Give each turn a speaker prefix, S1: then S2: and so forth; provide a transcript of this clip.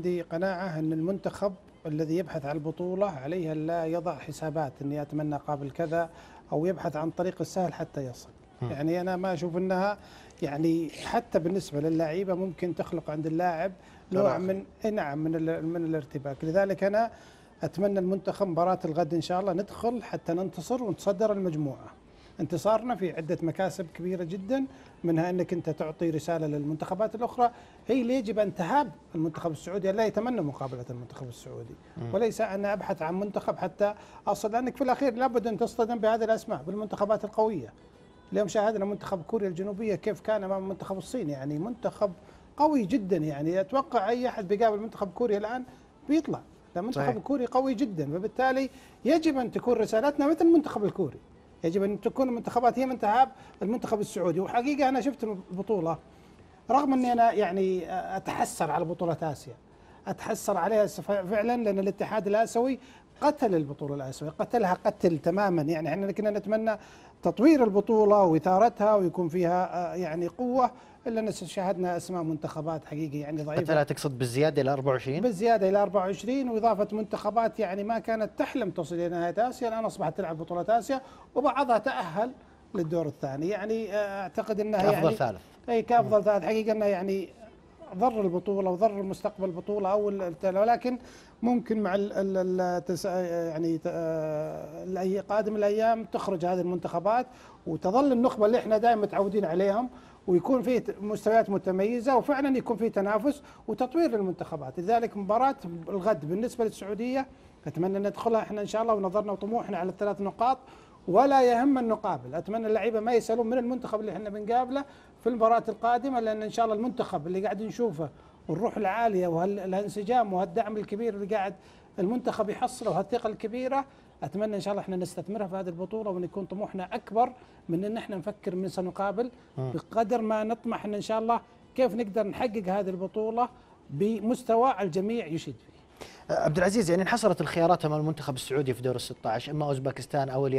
S1: عندي قناعة أن المنتخب الذي يبحث عن البطولة عليه لا يضع حسابات أني أتمنى قابل كذا أو يبحث عن طريق السهل حتى يصل م. يعني أنا ما أشوف أنها يعني حتى بالنسبة للعيبة ممكن تخلق عند اللاعب نوع من نعم من من الارتباك لذلك أنا أتمنى المنتخب مباراة الغد إن شاء الله ندخل حتى ننتصر ونتصدر المجموعة انتصارنا في عدة مكاسب كبيرة جدا منها أنك أنت تعطي رسالة للمنتخبات الأخرى هي اللي يجب أن تهاب المنتخب السعودي لا يتمنى مقابلة المنتخب السعودي م. وليس أن أبحث عن منتخب حتى أصل لأنك في الأخير لابد أن تصطدم بهذه الأسماء بالمنتخبات القوية اليوم شاهدنا منتخب كوريا الجنوبية كيف كان أمام منتخب الصين يعني منتخب قوي جدا يعني أتوقع أي أحد بيقابل منتخب كوريا الآن بيطلع المنتخب الكوري قوي جدا فبالتالي يجب أن تكون رسالتنا مثل المنتخب الكوري يجب ان تكون المنتخبات هي من تعاب المنتخب السعودي وحقيقه انا شفت البطوله رغم اني انا يعني اتحسر على بطوله اسيا اتحسر عليها فعلا لان الاتحاد الاسيوي قتل البطوله الاسيويه، قتلها قتل تماما يعني احنا كنا نتمنى تطوير البطوله واثارتها ويكون فيها آه، يعني قوه الا ان شاهدنا اسماء منتخبات حقيقي يعني ضعيفه قتلها تقصد بالزياده الى 24 بالزياده الى 24 واضافه منتخبات يعني ما كانت تحلم توصل الى نهايه اسيا الان اصبحت تلعب بطوله اسيا وبعضها تاهل للدور الثاني يعني آه، اعتقد انها افضل يعني ثالث اي كافضل ثالث حقيقه انها يعني ضر البطوله وضر مستقبل البطوله او ولكن ممكن مع التس... يعني آه... قادم الايام تخرج هذه المنتخبات وتظل النخبه اللي احنا دائما متعودين عليهم ويكون في مستويات متميزه وفعلا يكون في تنافس وتطوير للمنتخبات، لذلك مباراه الغد بالنسبه للسعوديه اتمنى ندخلها احنا ان شاء الله ونظرنا وطموحنا على الثلاث نقاط ولا يهم النقابل اتمنى اللعيبه ما يسالون من المنتخب اللي احنا بنقابله في المباراة القادمة لأن إن شاء الله المنتخب اللي قاعد نشوفه والروح العالية والانسجام وهالدعم الكبير اللي قاعد المنتخب يحصله وهالثقة الكبيرة أتمنى إن شاء الله إحنا نستثمرها في هذه البطولة وأن يكون طموحنا أكبر من أن إحنا نفكر من سنقابل آه. بقدر ما نطمح أن إن شاء الله كيف نقدر نحقق هذه البطولة بمستوى الجميع يشيد فيه عبد العزيز يعني انحصرت الخيارات امام المنتخب السعودي في دور ال 16 اما اوزباكستان او اليابان